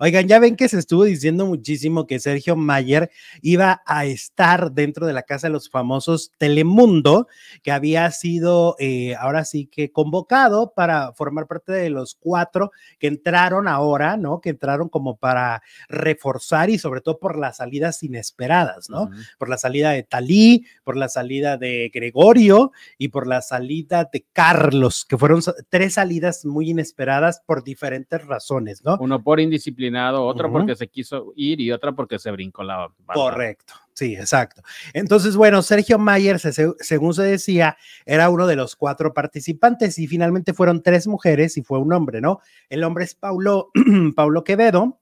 Oigan, ya ven que se estuvo diciendo muchísimo que Sergio Mayer iba a estar dentro de la Casa de los Famosos Telemundo, que había sido eh, ahora sí que convocado para formar parte de los cuatro que entraron ahora, ¿no? Que entraron como para reforzar y sobre todo por las salidas inesperadas, ¿no? Por la salida de Talí, por la salida de Gregorio y por la salida de Carlos, que fueron tres salidas muy inesperadas por diferentes razones, ¿no? Uno por indisciplina disciplinado, otro porque se quiso ir y otra porque se brincó la Correcto, sí, exacto. Entonces, bueno, Sergio Mayer, según se decía, era uno de los cuatro participantes y finalmente fueron tres mujeres y fue un hombre, ¿no? El hombre es Paulo, Paulo Quevedo,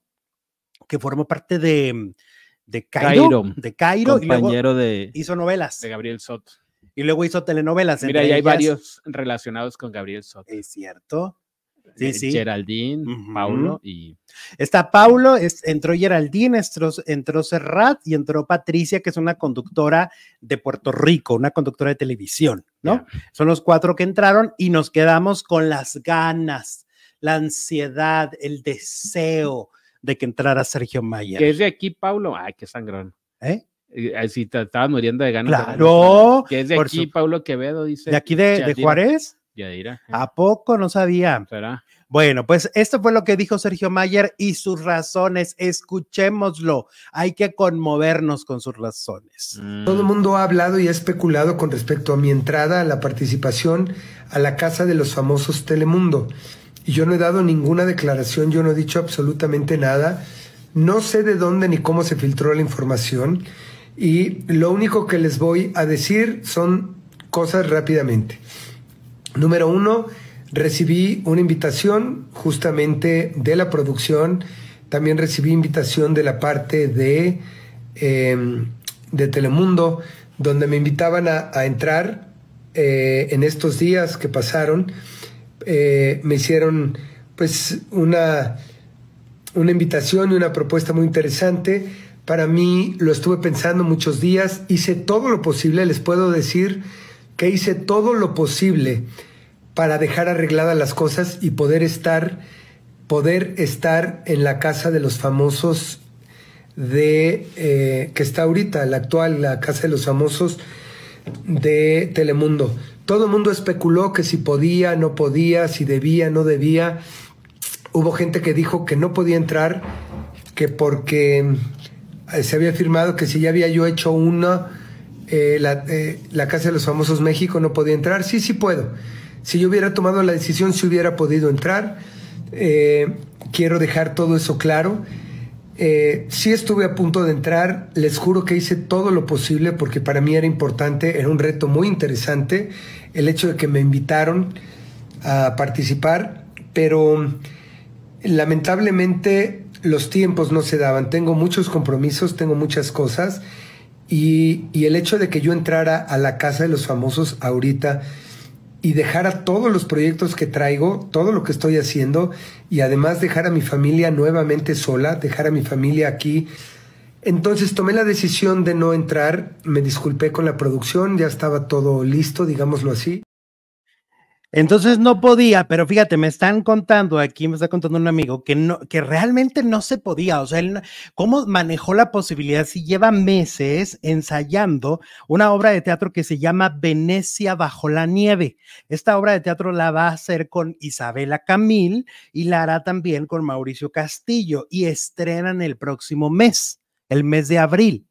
que formó parte de, de Cairo, de Cairo compañero de, hizo novelas. De Gabriel Soto. Y luego hizo telenovelas. Mira, ya hay varios relacionados con Gabriel Soto. Es cierto. Eh, sí, Geraldine, Paulo y... Está Paulo, entró Geraldine, entró, Serrat y entró Patricia, que es una conductora de Puerto Rico, una conductora de televisión, ¿no? Son los cuatro que entraron y nos quedamos con las ganas, la ansiedad, el deseo de que entrara Sergio Mayer. ¿Qué es de aquí, Paulo? Ay, qué sangrón. ¿Eh? eh, eh si te estabas muriendo de ganas. Claro. Que es de aquí, Paulo Quevedo, dice. ¿De aquí de, de Juárez? ¿eh? ¿A poco no sabía? Bueno, pues esto fue lo que dijo Sergio Mayer y sus razones. Escuchémoslo. Hay que conmovernos con sus razones. Mm. Todo el mundo ha hablado y ha especulado con respecto a mi entrada a la participación a la casa de los famosos Telemundo. Y yo no he dado ninguna declaración, yo no he dicho absolutamente nada. No sé de dónde ni cómo se filtró la información. Y lo único que les voy a decir son cosas rápidamente. Número uno, recibí una invitación justamente de la producción, también recibí invitación de la parte de, em, de Telemundo, donde me invitaban a, entrar eh, en estos días que pasaron. Eh, me hicieron pues una, una invitación y una propuesta muy interesante. Para mí lo estuve pensando muchos días, hice todo lo posible, les puedo decir que hice todo lo posible para dejar arregladas las cosas y poder estar, poder estar en la casa de los famosos de eh, que está ahorita, la actual, la casa de los famosos de Telemundo. Todo el mundo especuló que si podía, no podía, si debía, no debía. Hubo gente que dijo que no podía entrar, que porque eh, se había afirmado que si ya había yo hecho una, eh, eh, la, Casa de los Famosos México no podía entrar. Sí, sí puedo. Si yo hubiera tomado la decisión, sí hubiera podido entrar. Eh, quiero dejar todo eso claro. sí estuve a punto de entrar, les juro que hice todo lo posible porque para mí era importante, era un reto muy interesante el hecho de que me invitaron a participar, pero lamentablemente los tiempos no se daban. Tengo muchos compromisos, tengo muchas cosas y, el hecho de que yo entrara a la casa de los famosos ahorita y dejara todos los proyectos que traigo, todo lo que estoy haciendo, y además dejar a mi familia nuevamente sola, dejar a mi familia aquí. Entonces tomé la decisión de no entrar, me disculpé con la producción, ya estaba todo listo, digámoslo así. Entonces no podía, pero fíjate, me están contando aquí, me está contando un amigo que no, que realmente no se podía. O sea, él, ¿cómo manejó la posibilidad si lleva meses ensayando una obra de teatro que se llama Venecia bajo la nieve? Esta obra de teatro la va a hacer con Isabela Camil y la hará también con Mauricio Castillo y estrenan el próximo mes, el mes de abril.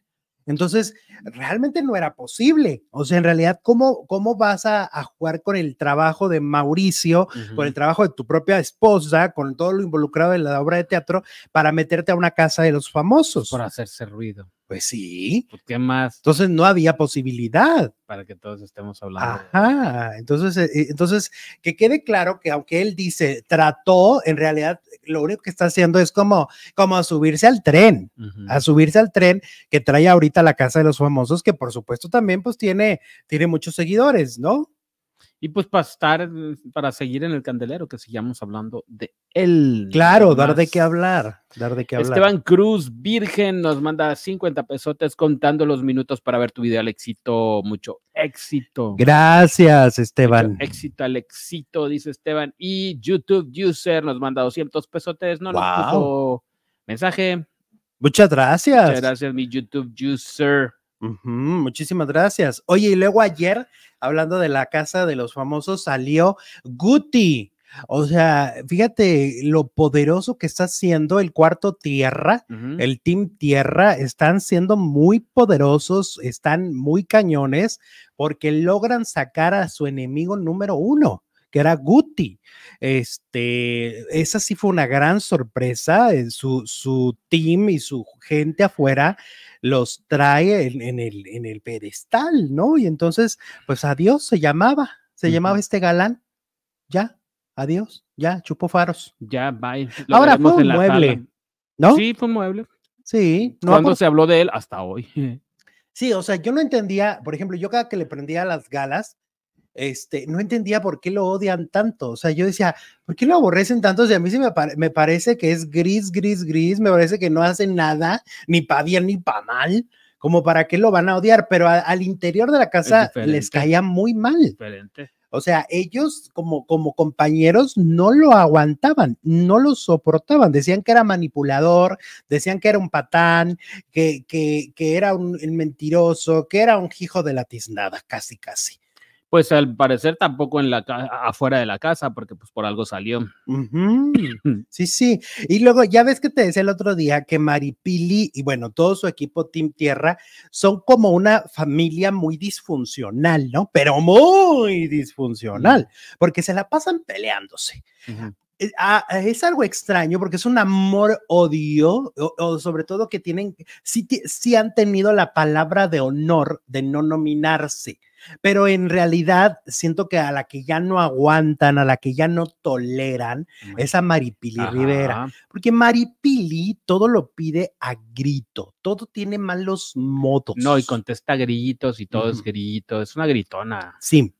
Entonces, realmente no era posible. O sea, en realidad, ¿cómo, cómo vas a, jugar con el trabajo de Mauricio, con el trabajo de tu propia esposa, con todo lo involucrado en la obra de teatro, para meterte a una casa de los famosos? Por hacerse ruido. Pues sí. Pues, ¿Qué más? Entonces no había posibilidad. Para que todos estemos hablando. Ajá. Entonces, eh, eh, entonces que quede claro que aunque él dice trató, en realidad lo único que está haciendo es como, como a subirse al tren, a subirse al tren que trae ahorita la casa de los famosos, que por supuesto también pues tiene, tiene muchos seguidores, ¿no? y pues para estar, para seguir en el candelero, que sigamos hablando de él. Claro, dar de qué hablar, dar de qué hablar. Esteban Cruz, Virgen, nos manda 50 pesotes contando los minutos para ver tu video al éxito, mucho éxito. Gracias, Esteban. éxito al éxito, dice Esteban. Y YouTube User nos manda 200 pesotes, no wow. puso mensaje. Muchas gracias. gracias, mi YouTube User muchísimas gracias. Oye, y luego ayer, hablando de la casa de los famosos, salió Guti. O sea, fíjate lo poderoso que está siendo el cuarto tierra, el team tierra, están siendo muy poderosos, están muy cañones porque logran sacar a su enemigo número uno que era Guti. Este, esa sí fue una gran sorpresa. En eh, su, su team y su gente afuera los trae en, el, en el pedestal, ¿no? Y entonces, pues adiós, se llamaba, se llamaba este galán. Ya, adiós, ya, chupó faros. Ya, bye. Ahora fue un mueble, ¿no? Sí, fue un mueble. Sí. No Cuando se habló de él hasta hoy. Sí, o sea, yo no entendía, por ejemplo, yo cada que le prendía las galas, este, no entendía por qué lo odian tanto. O sea, yo decía, ¿por qué lo aborrecen tanto? O a mí sí me, parece que es gris, gris, gris, me parece que no hace nada, ni para bien ni para mal, como para qué lo van a odiar, pero al interior de la casa les caía muy mal. O sea, ellos como, como compañeros no lo aguantaban, no lo soportaban. Decían que era manipulador, decían que era un patán, que, que, era un, un, mentiroso, que era un hijo de la tiznada, casi, casi pues al parecer tampoco en la afuera de la casa, porque pues por algo salió. Sí, sí. Y luego ya ves que te decía el otro día que Maripili y bueno, todo su equipo Team Tierra son como una familia muy disfuncional, ¿no? Pero muy disfuncional, porque se la pasan peleándose. Eh, ah, es algo extraño porque es un amor odio o, sobre todo que tienen si sí han tenido la palabra de honor de no nominarse pero en realidad siento que a la que ya no aguantan, a la que ya no toleran, mm, es a Maripili Rivera. Porque Maripili todo lo pide a grito, todo tiene malos modos. No, y contesta gritos y todo es grito, es una gritona. Sí.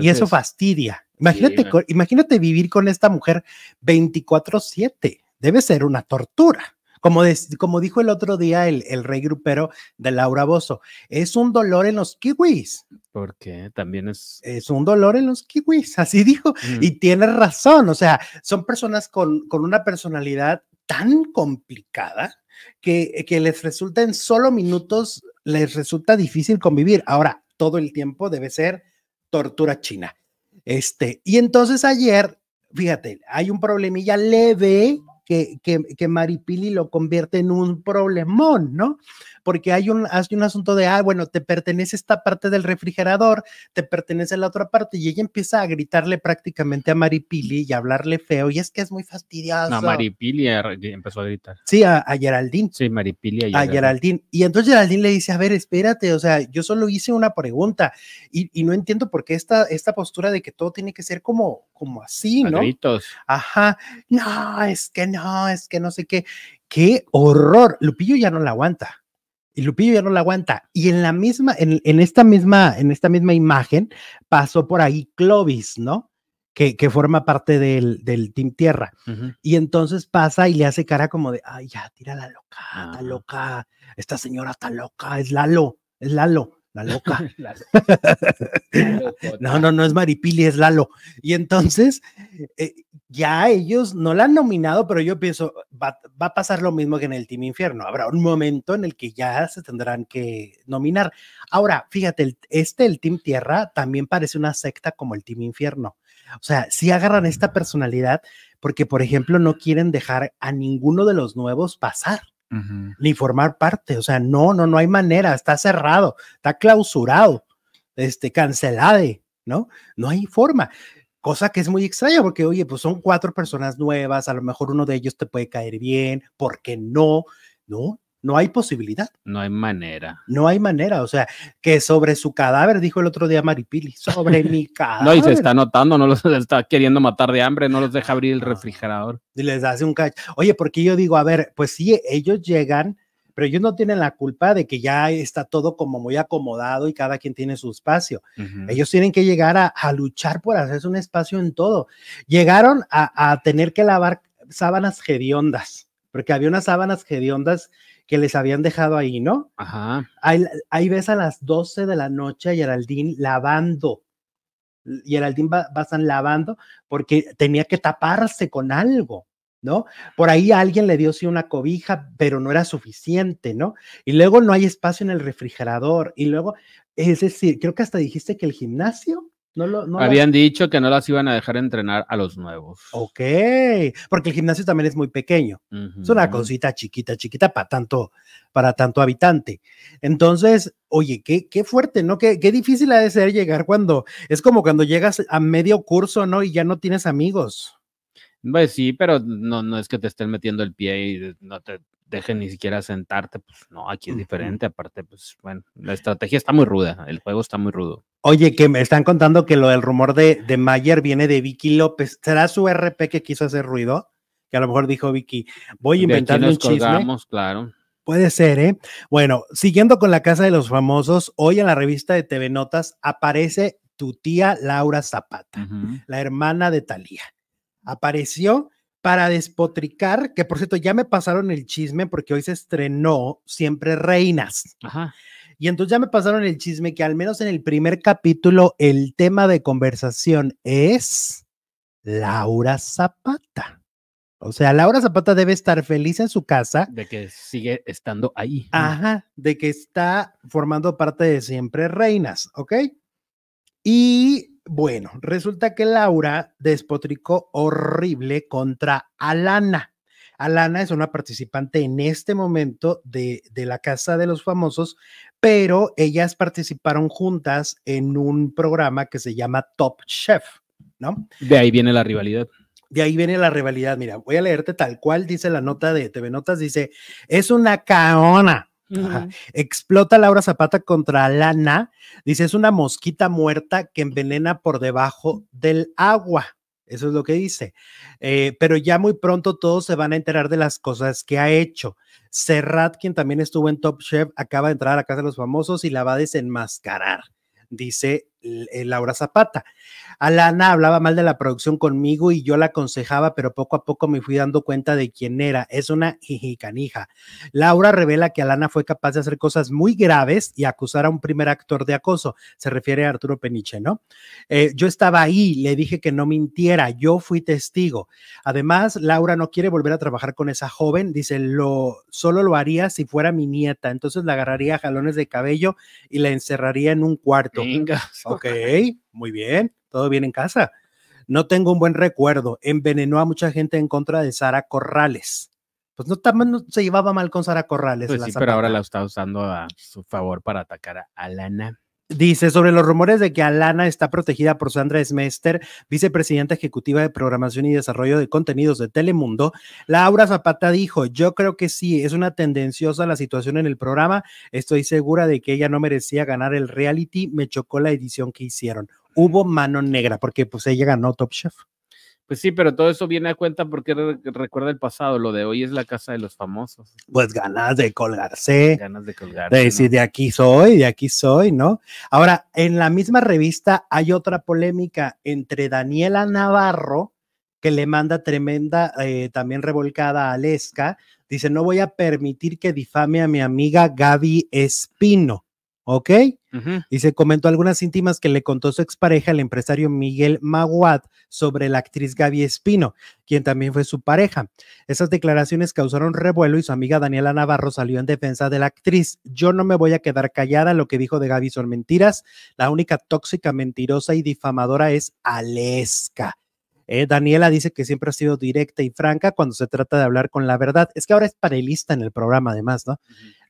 y eso fastidia. Imagínate, imagínate vivir con esta mujer 24/7. Debe ser una tortura. Como, dijo el otro día el, el, rey grupero de Laura Bozo, es un dolor en los kiwis. Porque también es... Es un dolor en los kiwis, así dijo. Mm. Y tiene razón, o sea, son personas con, con una personalidad tan complicada que, que les resulta en solo minutos, les resulta difícil convivir. Ahora, todo el tiempo debe ser tortura china. Este, y entonces ayer, fíjate, hay un problemilla leve que, que, que Maripili lo convierte en un problemón, ¿no? porque hay un, un asunto de, ah, bueno, te pertenece esta parte del refrigerador, te pertenece la otra parte, y ella empieza a gritarle prácticamente a Maripili y a hablarle feo, y es que es muy fastidioso. No, Maripili empezó a gritar. Sí, a, a Geraldine. Sí, Maripili a Geraldine. Y entonces Geraldine le dice, a ver, espérate, o sea, yo solo hice una pregunta, y, no entiendo por qué esta, esta postura de que todo tiene que ser como, como así, ¿no? Ajá, no, es que no, es que no sé qué. Qué horror. Lupillo ya no la aguanta y Lupillo ya no la aguanta. Y en la misma, en, esta misma, en esta misma imagen pasó por ahí Clovis, ¿no? Que, que forma parte del, del Team Tierra. Y entonces pasa y le hace cara como de, ay, ya, tira la loca, está loca, esta señora está loca, es Lalo, es Lalo la loca. no, no, no es Maripili, es Lalo. Y entonces, eh, ya ellos no la han nominado, pero yo pienso, va, a pasar lo mismo que en el Team Infierno. Habrá un momento en el que ya se tendrán que nominar. Ahora, fíjate, este, el Team Tierra, también parece una secta como el Team Infierno. O sea, si agarran esta personalidad porque, por ejemplo, no quieren dejar a ninguno de los nuevos pasar ni formar parte. O sea, no, no, no hay manera, está cerrado, está clausurado, este, cancelade, ¿no? No hay forma. Cosa que es muy extraña porque, oye, pues son cuatro personas nuevas, a lo mejor uno de ellos te puede caer bien, ¿por qué no? No, no hay posibilidad. No hay manera. No hay manera. O sea, que sobre su cadáver, dijo el otro día Maripili, sobre mi cadáver. No, y se está notando, no los está queriendo matar de hambre, no los deja abrir el refrigerador. Y les hace un cacho. Oye, porque yo digo, a ver, pues sí, ellos llegan, pero ellos no tienen la culpa de que ya está todo como muy acomodado y cada quien tiene su espacio. Ellos tienen que llegar a, luchar por hacerse un espacio en todo. Llegaron a, a tener que lavar sábanas hediondas, porque había unas sábanas hediondas que les habían dejado ahí, ¿no? Ajá. Ahí, ves a las 12 de la noche a Geraldine lavando. Geraldine estar lavando porque tenía que taparse con algo. ¿no? Por ahí alguien le dio sí una cobija, pero no era suficiente, ¿no? Y luego no hay espacio en el refrigerador y luego, es decir, creo que hasta dijiste que el gimnasio habían dicho que no las iban a dejar entrenar a los nuevos. Ok, porque el gimnasio también es muy pequeño. Es una cosita chiquita, chiquita para tanto, para tanto habitante. Entonces, oye, qué, qué fuerte, ¿no? Qué, qué difícil ha de ser llegar cuando, es como cuando llegas a medio curso, ¿no? Y ya no tienes amigos. Pues sí, pero no, no es que te estén metiendo el pie y no te dejen ni siquiera sentarte, pues no, aquí es diferente, aparte, pues bueno, la estrategia está muy ruda, el juego está muy rudo. Oye, que me están contando que lo del rumor de, de Mayer viene de Vicky López. ¿Será su RP que quiso hacer ruido? Que a lo mejor dijo Vicky, voy a inventar un chisme. Claro. Puede ser, ¿eh? Bueno, siguiendo con la casa de los famosos, hoy en la revista de TV Notas aparece tu tía Laura Zapata, la hermana de Talía. Apareció para despotricar, que por cierto ya me pasaron el chisme porque hoy se estrenó Siempre Reinas. Ajá. Y entonces ya me pasaron el chisme que al menos en el primer capítulo el tema de conversación es Laura Zapata. O sea, Laura Zapata debe estar feliz en su casa. De que sigue estando ahí. Ajá, de que está formando parte de Siempre Reinas, ¿ok? Y bueno, resulta que Laura despotricó horrible contra Alana. Alana es una participante en este momento de, de, la Casa de los Famosos, pero ellas participaron juntas en un programa que se llama Top Chef, ¿no? De ahí viene la rivalidad. De ahí viene la rivalidad. Mira, voy a leerte tal cual dice la nota de TV Notas. Dice, es una caona. Explota Laura Zapata contra Lana. Dice, es una mosquita muerta que envenena por debajo del agua. Eso es lo que dice. Eh, pero ya muy pronto todos se van a enterar de las cosas que ha hecho. Serrat, quien también estuvo en Top Chef, acaba de entrar a la Casa de los Famosos y la va a desenmascarar, dice Laura Zapata. Alana hablaba mal de la producción conmigo y yo la aconsejaba, pero poco a poco me fui dando cuenta de quién era. Es una hijicanija. Laura revela que Alana fue capaz de hacer cosas muy graves y acusar a un primer actor de acoso. Se refiere a Arturo Peniche, ¿no? Eh, yo estaba ahí, le dije que no mintiera, yo fui testigo. Además, Laura no quiere volver a trabajar con esa joven, dice, lo, solo lo haría si fuera mi nieta, entonces la agarraría a jalones de cabello y la encerraría en un cuarto. Venga. Ok, muy bien todo bien en casa. No tengo un buen recuerdo. Envenenó a mucha gente en contra de Sara Corrales. Pues no, no se llevaba mal con Sara Corrales. Pues pero ahora la está usando a su favor para atacar a Alana. Dice sobre los rumores de que Alana está protegida por Sandra Smester, vicepresidenta ejecutiva de Programación y Desarrollo de Contenidos de Telemundo, Laura Zapata dijo, yo creo que sí, es una tendenciosa la situación en el programa, estoy segura de que ella no merecía ganar el reality, me chocó la edición que hicieron hubo mano negra, porque pues ella ganó Top Chef. Pues sí, pero todo eso viene a cuenta porque recuerda el pasado, lo de hoy es la casa de los famosos. Pues ganas de colgarse. Ganas de colgarse. De decir, de aquí soy, de aquí soy, ¿no? Ahora, en la misma revista hay otra polémica entre Daniela Navarro, que le manda tremenda, eh, también revolcada a Lesca, dice, no voy a permitir que difame a mi amiga Gaby Espino, ¿ok? Y se comentó algunas íntimas que le contó su expareja, el empresario Miguel Maguad, sobre la actriz Gaby Espino, quien también fue su pareja. Esas declaraciones causaron revuelo y su amiga Daniela Navarro salió en defensa de la actriz. Yo no me voy a quedar callada, lo que dijo de Gaby son mentiras. La única tóxica, mentirosa y difamadora es Aleska. Eh, Daniela dice que siempre ha sido directa y franca cuando se trata de hablar con la verdad. Es que ahora es panelista en el programa, además, ¿no?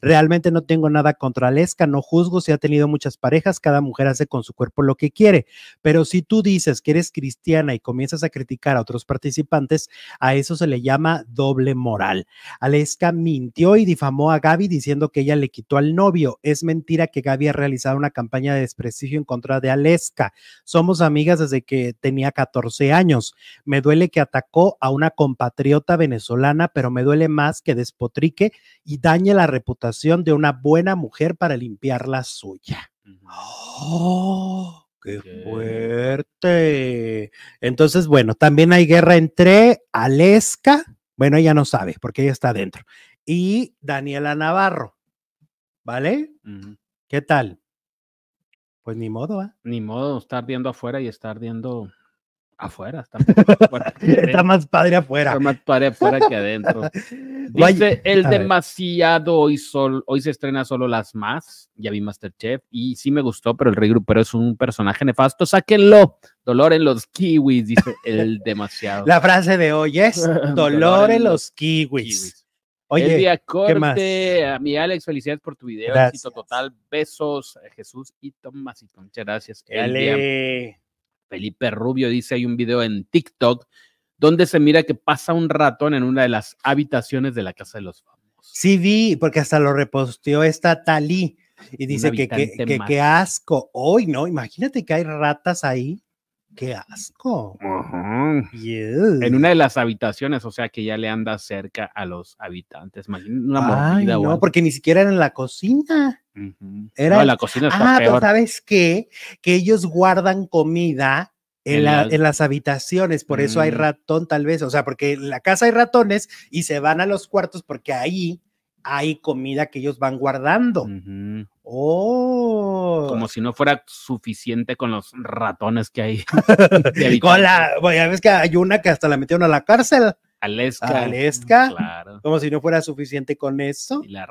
Realmente no tengo nada contra Aleska no juzgo si ha tenido muchas parejas, cada mujer hace con su cuerpo lo que quiere, pero si tú dices que eres cristiana y comienzas a criticar a otros participantes, a eso se le llama doble moral. Aleska mintió y difamó a Gaby diciendo que ella le quitó al novio. Es mentira que Gaby ha realizado una campaña de desprestigio en contra de Aleska. Somos amigas desde que tenía 14 años. Me duele que atacó a una compatriota venezolana, pero me duele más que despotrique y dañe la reputación de una buena mujer para limpiar la suya. ¡Oh! ¡Qué fuerte! Entonces, bueno, también hay guerra entre Aleska, bueno, ella no sabe porque ella está dentro, y Daniela Navarro, ¿vale? ¿Qué tal? Pues ni modo, ¿ah? Ni modo, estar viendo afuera y estar viendo. Afuera, está, más padre afuera. Está más padre afuera que adentro. Dice el demasiado hoy sol, hoy se estrena solo las más. Ya vi Masterchef y sí me gustó, pero el regrupero es un personaje nefasto. Sáquenlo. Dolor en los kiwis, dice el demasiado. La frase de hoy es dolor, en los kiwis. Oye, a mi Alex, felicidades por tu video, éxito total, besos, eh, Jesús y Tomás y Muchas gracias. Felipe Rubio dice, hay un video en TikTok donde se mira que pasa un ratón en una de las habitaciones de la Casa de los Famosos. Sí vi, porque hasta lo reposteó esta Talí y dice que qué asco. Hoy no, imagínate que hay ratas ahí. Qué asco. En una de las habitaciones, o sea que ya le anda cerca a los habitantes. Imagínate No, porque ni siquiera era en la cocina. Era la cocina está ah, pues, Pero ¿sabes qué? Que ellos guardan comida en, las habitaciones, por eso hay mm. ratón tal vez, o sea, porque en la casa hay ratones y se van a los cuartos porque ahí hay comida que ellos van guardando. Oh. Como si no fuera suficiente con los ratones que hay. con ya que hay una que hasta la metieron a la cárcel. Alesca. Alesca. Claro. Como si no fuera suficiente con eso. Y la